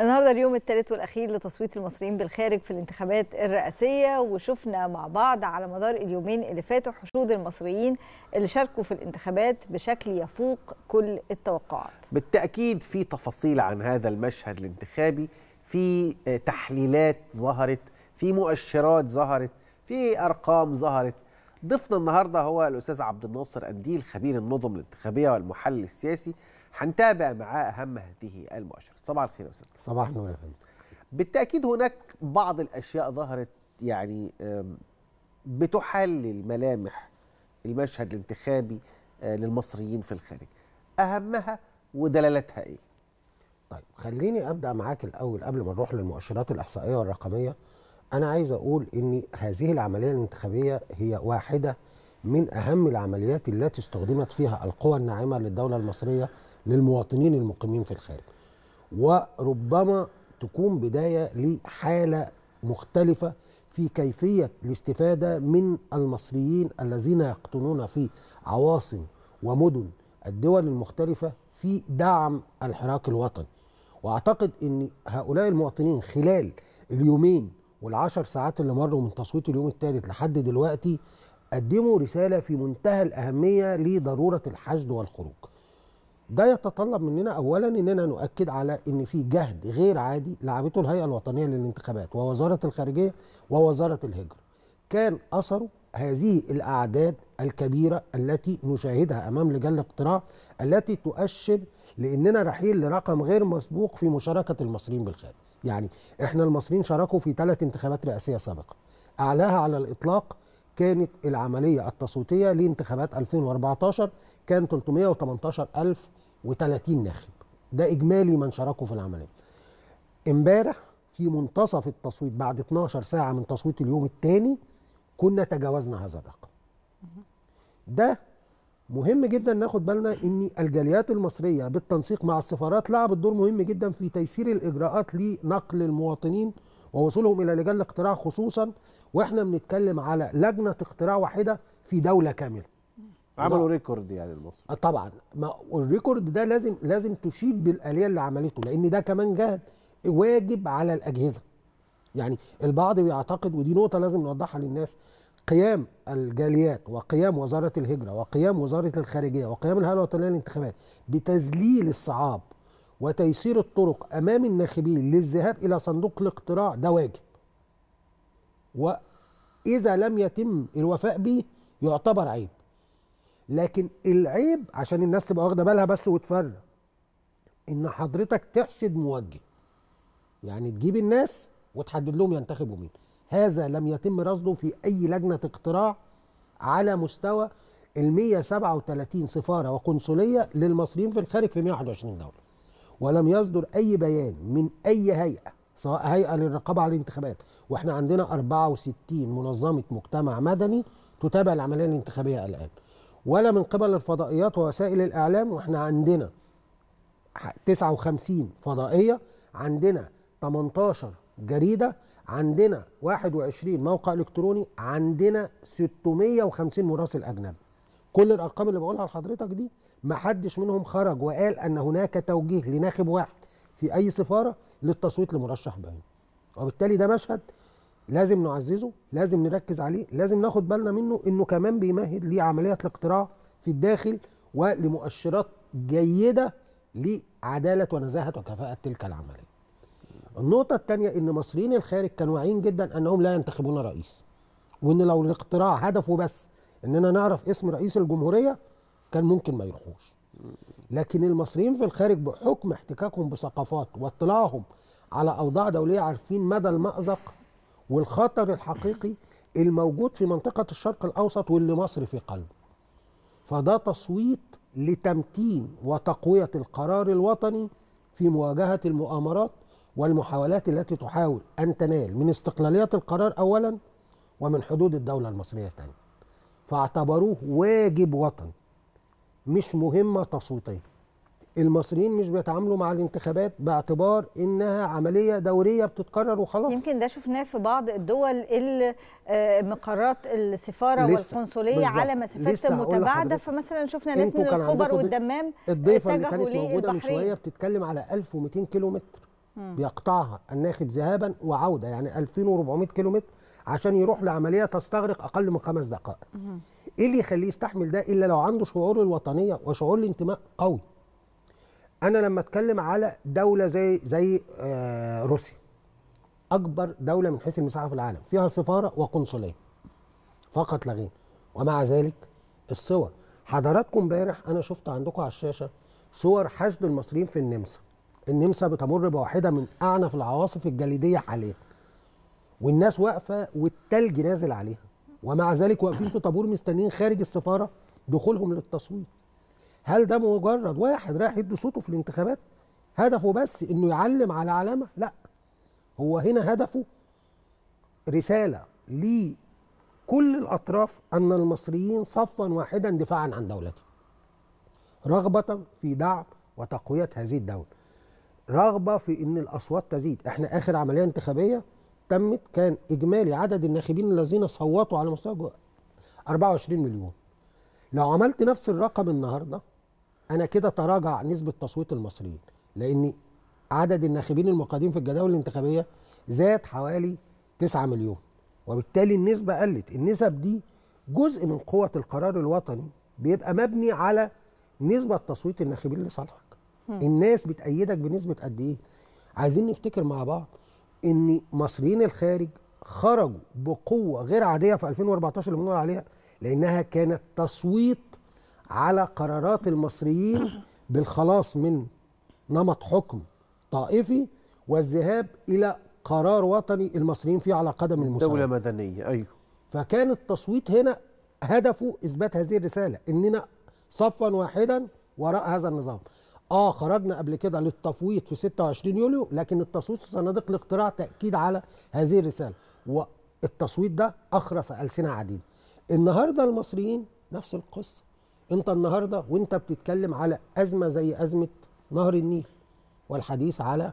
النهارده اليوم الثالث والاخير لتصويت المصريين بالخارج في الانتخابات الرئاسيه وشفنا مع بعض على مدار اليومين اللي فاتوا حشود المصريين اللي شاركوا في الانتخابات بشكل يفوق كل التوقعات. بالتاكيد في تفاصيل عن هذا المشهد الانتخابي، في آه، تحليلات ظهرت، في مؤشرات ظهرت، في ارقام ظهرت. ضيفنا النهارده هو الاستاذ عبد الناصر انديل خبير النظم الانتخابيه والمحلل السياسي هنتابع معاه أهم هذه المؤشرات صباح الخير يا أستاذ صباح النور يا فندم بالتأكيد هناك بعض الأشياء ظهرت يعني بتحلل ملامح المشهد الانتخابي آه، للمصريين في الخارج أهمها ودلالتها إيه؟ طيب خليني أبدأ معاك الأول قبل ما نروح للمؤشرات الإحصائية والرقمية أنا عايز أقول إن هذه العملية الانتخابية هي واحدة من أهم العمليات التي استخدمت فيها القوى الناعمة للدولة المصرية للمواطنين المقيمين في الخارج وربما تكون بدايه لحاله مختلفه في كيفيه الاستفاده من المصريين الذين يقطنون في عواصم ومدن الدول المختلفه في دعم الحراك الوطني واعتقد ان هؤلاء المواطنين خلال اليومين والعشر ساعات اللي مروا من تصويت اليوم الثالث لحد دلوقتي قدموا رساله في منتهى الاهميه لضروره الحشد والخروج ده يتطلب مننا اولا اننا نؤكد على ان في جهد غير عادي لعبته الهيئه الوطنيه للانتخابات ووزاره الخارجيه ووزاره الهجره كان اثره هذه الاعداد الكبيره التي نشاهدها امام لجان الاقتراع التي تؤشر لاننا رحيل لرقم غير مسبوق في مشاركه المصريين بالخارج يعني احنا المصريين شاركوا في ثلاث انتخابات رئاسيه سابقه اعلاها على الاطلاق كانت العمليه التصويتيه لانتخابات 2014 كان 318 ألف و30 ناخب ده اجمالي من شاركوا في العمليه امبارح في منتصف التصويت بعد 12 ساعه من تصويت اليوم الثاني كنا تجاوزنا هذا الرقم ده مهم جدا ناخد بالنا ان الجاليات المصريه بالتنسيق مع السفارات لعبت دور مهم جدا في تيسير الاجراءات لنقل المواطنين ووصولهم الى لجان الاقتراع خصوصا واحنا بنتكلم على لجنه اقتراع واحده في دوله كامله عملوا ريكورد يعني المصري آه، طبعا ما الريكورد ده لازم لازم تشيد بالاليه اللي عملته لان ده كمان جهد واجب على الاجهزه يعني البعض بيعتقد ودي نقطه لازم نوضحها للناس قيام الجاليات وقيام وزاره الهجره وقيام وزاره الخارجيه وقيام الهيئه الوطنيه للانتخابات بتذليل الصعاب وتيسير الطرق امام الناخبين للذهاب الى صندوق الاقتراع ده واجب واذا لم يتم الوفاء به يعتبر عيب لكن العيب عشان الناس تبقى واخده بالها بس وتفرق ان حضرتك تحشد موجه يعني تجيب الناس وتحدد لهم ينتخبوا مين هذا لم يتم رصده في اي لجنه اقتراع على مستوى ال 137 سفاره وقنصليه للمصريين في الخارج في 121 دوله ولم يصدر اي بيان من اي هيئه سواء هيئه للرقابه على الانتخابات واحنا عندنا 64 منظمه مجتمع مدني تتابع العمليه الانتخابيه الان ولا من قبل الفضائيات ووسائل الإعلام وإحنا عندنا 59 فضائية عندنا 18 جريدة عندنا 21 موقع إلكتروني عندنا 650 مراسل أجنبي كل الأرقام اللي بقولها لحضرتك دي ما حدش منهم خرج وقال أن هناك توجيه لناخب واحد في أي سفارة للتصويت لمرشح باين وبالتالي ده مشهد لازم نعززه لازم نركز عليه لازم ناخد بالنا منه انه كمان بيمهد لعمليه الاقتراع في الداخل ولمؤشرات جيده لعداله ونزاهه وكفاءه تلك العمليه النقطة الثانية إن مصريين الخارج كانوا واعيين جدا أنهم لا ينتخبون رئيس وإن لو الاقتراع هدفه بس إننا نعرف اسم رئيس الجمهورية كان ممكن ما يروحوش لكن المصريين في الخارج بحكم احتكاكهم بثقافات واطلاعهم على أوضاع دولية عارفين مدى المأزق والخطر الحقيقي الموجود في منطقة الشرق الأوسط واللي مصر في قلبه فده تصويت لتمتين وتقوية القرار الوطني في مواجهة المؤامرات والمحاولات التي تحاول أن تنال من استقلالية القرار أولا ومن حدود الدولة المصرية ثانيا فاعتبروه واجب وطني مش مهمة تصويتية المصريين مش بيتعاملوا مع الانتخابات باعتبار انها عمليه دوريه بتتكرر وخلاص يمكن ده شفناه في بعض الدول اللي آه، مقرات السفاره والقنصليه على مسافات متباعده فمثلا شفنا ناس من الخبر والدمام الضيفه اللي كانت موجوده من شويه بتتكلم على 1200 كيلو متر بيقطعها الناخب ذهابا وعوده يعني 2400 كيلو متر عشان يروح لعمليه تستغرق اقل من خمس دقائق. ايه اللي يخليه يستحمل ده الا لو عنده شعور الوطنيه وشعور الانتماء قوي. انا لما اتكلم على دوله زي زي آه، روسيا اكبر دوله من حيث المساحه في العالم فيها سفاره وقنصليه فقط لا غير ومع ذلك الصور حضراتكم امبارح انا شفت عندكم على الشاشه صور حشد المصريين في النمسا النمسا بتمر بواحده من اعنف العواصف الجليديه حاليا والناس واقفه والتلج نازل عليها ومع ذلك واقفين في طابور مستنيين خارج السفاره دخولهم للتصويت هل ده مجرد واحد رايح يدي صوته في الانتخابات هدفه بس انه يعلم على علامه لا هو هنا هدفه رساله لكل الاطراف ان المصريين صفا واحدا دفاعا عن دولتهم رغبه في دعم وتقويه هذه الدوله رغبه في ان الاصوات تزيد احنا اخر عمليه انتخابيه تمت كان اجمالي عدد الناخبين الذين صوتوا على مستوى 24 مليون لو عملت نفس الرقم النهارده انا كده تراجع نسبه تصويت المصريين لان عدد الناخبين المقادين في الجداول الانتخابيه زاد حوالي 9 مليون وبالتالي النسبه قلت النسب دي جزء من قوه القرار الوطني بيبقى مبني على نسبه تصويت الناخبين لصالحك الناس بتأيدك بنسبه قد ايه عايزين نفتكر مع بعض ان مصريين الخارج خرجوا بقوه غير عاديه في 2014 اللي بنقول عليها لانها كانت تصويت على قرارات المصريين بالخلاص من نمط حكم طائفي والذهاب الى قرار وطني المصريين فيه على قدم المساواه دوله مدنيه ايوه فكان التصويت هنا هدفه اثبات هذه الرساله اننا صفا واحدا وراء هذا النظام اه خرجنا قبل كده للتفويض في 26 يوليو لكن التصويت في صناديق الاقتراع تاكيد على هذه الرساله والتصويت ده اخرس السنه عديده النهارده المصريين نفس القصه انت النهارده وانت بتتكلم على ازمه زي ازمه نهر النيل والحديث على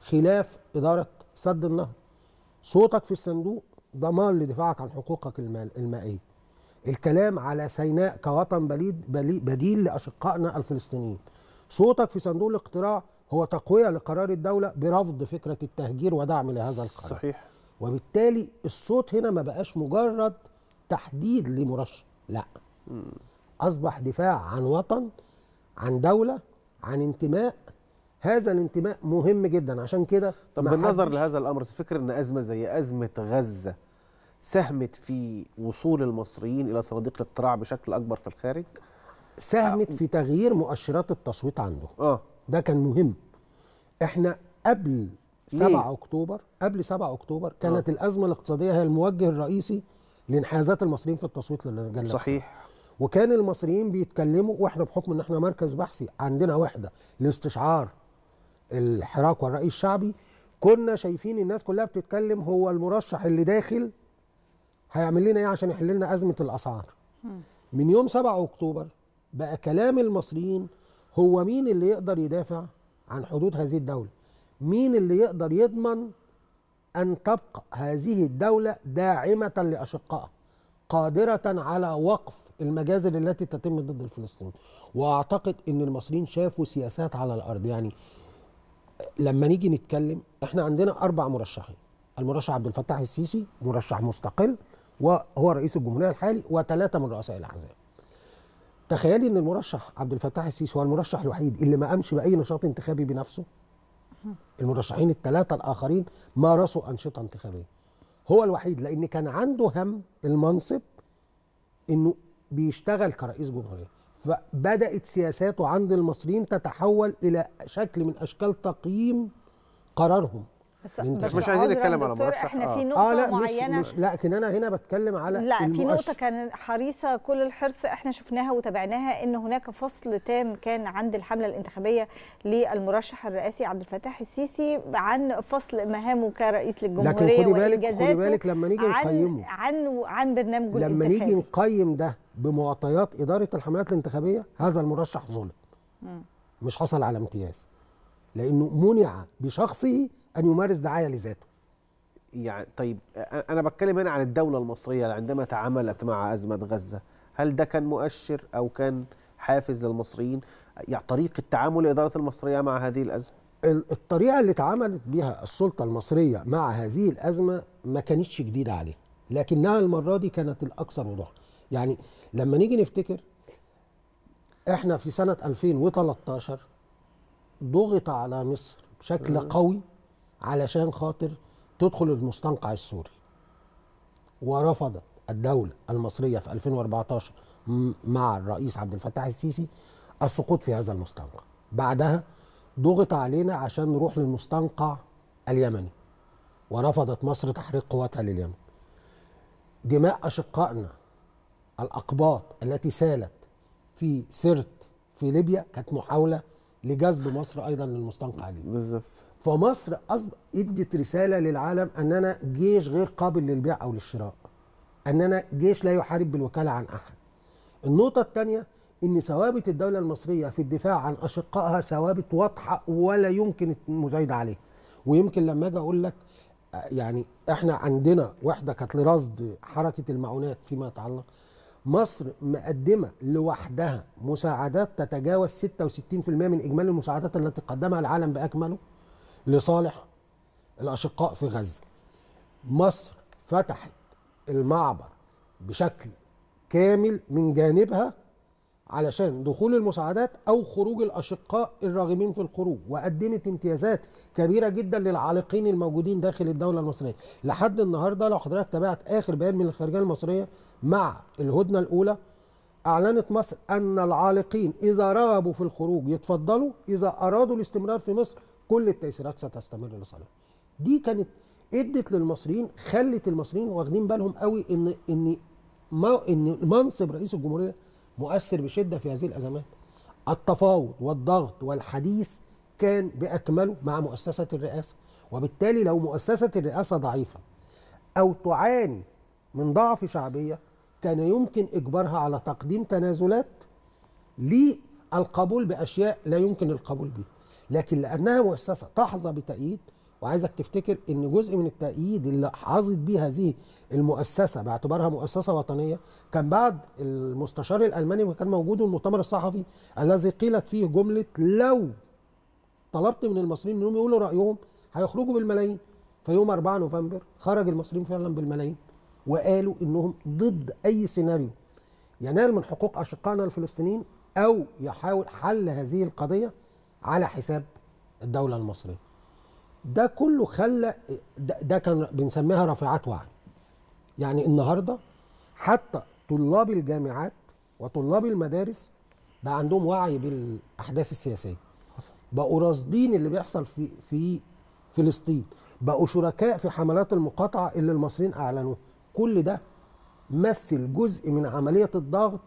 خلاف اداره سد النهر صوتك في الصندوق ضمان لدفاعك عن حقوقك المائيه الكلام على سيناء كوطن بليد بديل لاشقائنا الفلسطينيين صوتك في صندوق الاقتراع هو تقويه لقرار الدوله برفض فكره التهجير ودعم لهذا القرار صحيح وبالتالي الصوت هنا ما بقاش مجرد تحديد لمرشح لا أصبح دفاع عن وطن عن دولة عن انتماء هذا الانتماء مهم جدا عشان كده طب بالنظر لهذا الأمر تفكر أن أزمة زي أزمة غزة ساهمت في وصول المصريين إلى صناديق الاقتراع بشكل أكبر في الخارج؟ ساهمت في تغيير مؤشرات التصويت عنده آه. ده كان مهم احنا قبل 7 اكتوبر قبل 7 اكتوبر كانت آه. الازمه الاقتصاديه هي الموجه الرئيسي لانحيازات المصريين في التصويت للجنة صحيح وكان المصريين بيتكلموا واحنا بحكم ان احنا مركز بحثي عندنا وحده لاستشعار الحراك والراي الشعبي كنا شايفين الناس كلها بتتكلم هو المرشح اللي داخل هيعمل لنا ايه عشان يحل لنا ازمه الاسعار من يوم 7 اكتوبر بقى كلام المصريين هو مين اللي يقدر يدافع عن حدود هذه الدوله مين اللي يقدر يضمن ان تبقى هذه الدوله داعمه لاشقائها قادره على وقف المجازر التي تتم ضد الفلسطينيين واعتقد ان المصريين شافوا سياسات على الارض يعني لما نيجي نتكلم احنا عندنا اربع مرشحين المرشح عبد الفتاح السيسي مرشح مستقل وهو رئيس الجمهوريه الحالي وثلاثه من رؤساء الاحزاب تخيلي ان المرشح عبد الفتاح السيسي هو المرشح الوحيد اللي ما قامش باي نشاط انتخابي بنفسه المرشحين الثلاثه الاخرين مارسوا انشطه انتخابيه هو الوحيد لان كان عنده هم المنصب انه بيشتغل كرئيس جمهوريه فبدات سياساته عند المصريين تتحول الى شكل من اشكال تقييم قرارهم بس, بس مش عايزين نتكلم على مرشح احنا في آه. نقطه آه لا معينه مش مش لكن انا هنا بتكلم على لا المؤشر. في نقطه كان حريصه كل الحرص احنا شفناها وتابعناها ان هناك فصل تام كان عند الحمله الانتخابيه للمرشح الرئاسي عبد الفتاح السيسي عن فصل مهامه كرئيس للجمهوريه لكن خدي بالك خدي بالك لما نيجي نقيمه عن عن, عن برنامجه لما الانتخابي. نيجي نقيم ده بمعطيات اداره الحملات الانتخابيه هذا المرشح ظلم مش حصل على امتياز لانه منع بشخصه ان يمارس دعايه لذاته يعني طيب انا بتكلم هنا عن الدوله المصريه عندما تعاملت مع ازمه غزه هل ده كان مؤشر او كان حافز للمصريين يعني طريقه تعامل الاداره المصريه مع هذه الازمه الطريقه اللي اتعاملت بها السلطه المصريه مع هذه الازمه ما كانتش جديده عليها لكنها المره دي كانت الاكثر وضوحا يعني لما نيجي نفتكر احنا في سنه 2013 ضغط على مصر بشكل قوي علشان خاطر تدخل المستنقع السوري ورفضت الدولة المصرية في 2014 مع الرئيس عبد الفتاح السيسي السقوط في هذا المستنقع بعدها ضغط علينا عشان نروح للمستنقع اليمني ورفضت مصر تحريق قواتها لليمن دماء أشقائنا الأقباط التي سالت في سرت في ليبيا كانت محاولة لجذب مصر أيضا للمستنقع اليمني بالظبط فمصر أصب... ادت رساله للعالم ان انا جيش غير قابل للبيع او للشراء ان انا جيش لا يحارب بالوكاله عن احد النقطه الثانيه ان ثوابت الدوله المصريه في الدفاع عن اشقائها ثوابت واضحه ولا يمكن المزايده عليها ويمكن لما اجي اقول لك يعني احنا عندنا وحده كانت لرصد حركه المعونات فيما يتعلق مصر مقدمه لوحدها مساعدات تتجاوز 66% من اجمالي المساعدات التي قدمها العالم باكمله لصالح الأشقاء في غزة مصر فتحت المعبر بشكل كامل من جانبها علشان دخول المساعدات او خروج الاشقاء الراغبين في الخروج وقدمت امتيازات كبيره جدا للعالقين الموجودين داخل الدوله المصريه لحد النهارده لو حضرتك تابعت اخر بيان من الخارجيه المصريه مع الهدنه الاولى اعلنت مصر ان العالقين اذا رغبوا في الخروج يتفضلوا اذا ارادوا الاستمرار في مصر كل التيسيرات ستستمر لصالحه دي كانت ادت للمصريين خلت المصريين واخدين بالهم قوي ان ان ما ان منصب رئيس الجمهوريه مؤثر بشده في هذه الازمات التفاوض والضغط والحديث كان باكمله مع مؤسسه الرئاسه وبالتالي لو مؤسسه الرئاسه ضعيفه او تعاني من ضعف شعبيه كان يمكن اجبارها على تقديم تنازلات للقبول باشياء لا يمكن القبول بها لكن لانها مؤسسه تحظى بتأييد وعايزك تفتكر ان جزء من التأييد اللي حظت بيه هذه المؤسسه باعتبارها مؤسسه وطنيه كان بعد المستشار الالماني اللي كان موجود المؤتمر الصحفي الذي قيلت فيه جمله لو طلبت من المصريين انهم يقولوا رايهم هيخرجوا بالملايين فيوم 4 نوفمبر خرج المصريين فعلا بالملايين وقالوا انهم ضد اي سيناريو ينال من حقوق اشقائنا الفلسطينيين او يحاول حل هذه القضيه على حساب الدوله المصريه ده كله خلى ده, ده كان بنسميها رافعات وعي يعني النهارده حتى طلاب الجامعات وطلاب المدارس بقى عندهم وعي بالاحداث السياسيه بقوا راصدين اللي بيحصل في في فلسطين بقوا شركاء في حملات المقاطعه اللي المصريين اعلنوها كل ده مثل جزء من عمليه الضغط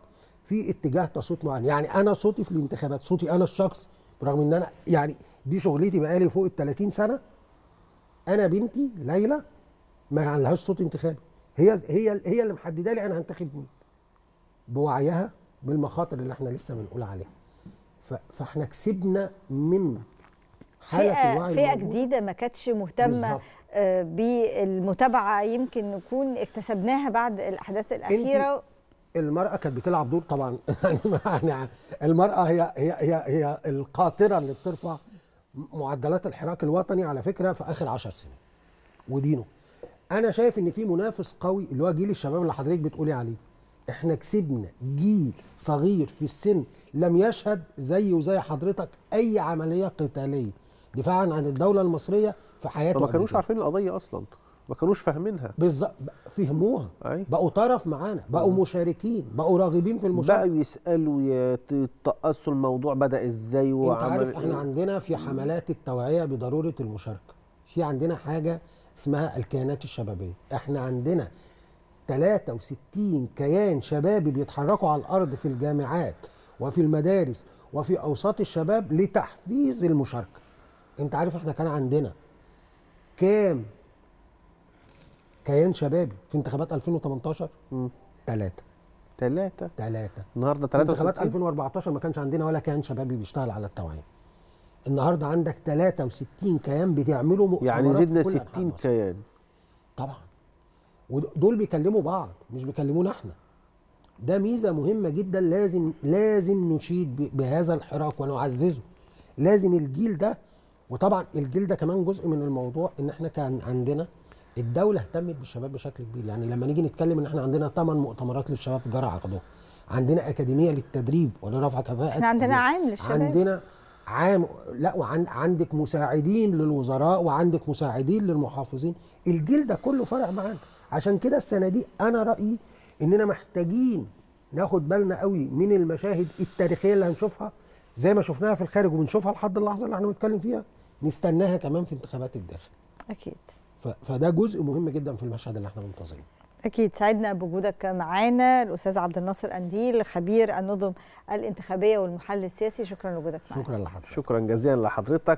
في اتجاه تصويت معين يعني انا صوتي في الانتخابات صوتي انا الشخص برغم ان انا يعني دي شغلتي بقالي فوق ال 30 سنه انا بنتي ليلى ما عندهاش صوت انتخابي هي هي هي اللي محدده لي انا هنتخب مين بوعيها بالمخاطر اللي احنا لسه بنقول عليها فاحنا كسبنا من حاله فئة الوعي فئه جديده ما كانتش مهتمه آه، بالمتابعه يمكن نكون اكتسبناها بعد الاحداث الاخيره المرأة كانت بتلعب دور طبعا يعني, يعني المرأة هي هي هي هي القاطرة اللي بترفع معدلات الحراك الوطني على فكرة في آخر 10 سنين ودينه أنا شايف إن في منافس قوي اللي هو جيل الشباب اللي حضرتك بتقولي عليه احنا كسبنا جيل صغير في السن لم يشهد زي وزي حضرتك أي عملية قتالية دفاعا عن الدولة المصرية في حياته ما كانوش عارفين القضية أصلا ما كانوش فاهمينها بالظبط فهموها أي. بقوا طرف معانا بقوا مم. مشاركين بقوا راغبين في المشاركه بقوا يسالوا يتقصوا الموضوع بدا ازاي وعمل انت عارف إيه. احنا عندنا في حملات التوعيه بضروره المشاركه في عندنا حاجه اسمها الكيانات الشبابيه احنا عندنا 63 كيان شبابي بيتحركوا على الارض في الجامعات وفي المدارس وفي اوساط الشباب لتحفيز المشاركه انت عارف احنا كان عندنا كام كيان شبابي في انتخابات 2018 ثلاثة ثلاثة ثلاثة النهارده ثلاثة انتخابات 2014 ما كانش عندنا ولا كيان شبابي بيشتغل على التوعية النهارده عندك 63 كيان بتعملوا مؤتمرات يعني زدنا 60 كيان طبعا ودول بيكلموا بعض مش بيكلمونا احنا ده ميزه مهمه جدا لازم لازم نشيد بهذا الحراك ونعززه لازم الجيل ده وطبعا الجيل ده كمان جزء من الموضوع ان احنا كان عندنا الدوله اهتمت بالشباب بشكل كبير يعني لما نيجي نتكلم ان احنا عندنا ثمان مؤتمرات للشباب جرى عقده عندنا اكاديميه للتدريب ولرفع كفاءه احنا عندنا عام للشباب عندنا عام لا وعندك مساعدين للوزراء وعندك مساعدين للمحافظين الجيل ده كله فرق معانا عشان كده السنه دي انا رايي اننا محتاجين ناخد بالنا قوي من المشاهد التاريخيه اللي هنشوفها زي ما شفناها في الخارج وبنشوفها لحد اللحظه اللي احنا بنتكلم فيها نستناها كمان في انتخابات الداخل اكيد فده جزء مهم جدا في المشهد اللي احنا منتظرينه أكيد سعدنا بوجودك معانا الأستاذ عبد الناصر أنديل خبير النظم الانتخابية والمحلل السياسي شكرا لوجودك معانا شكرا لحضرتك شكرا جزيلا لحضرتك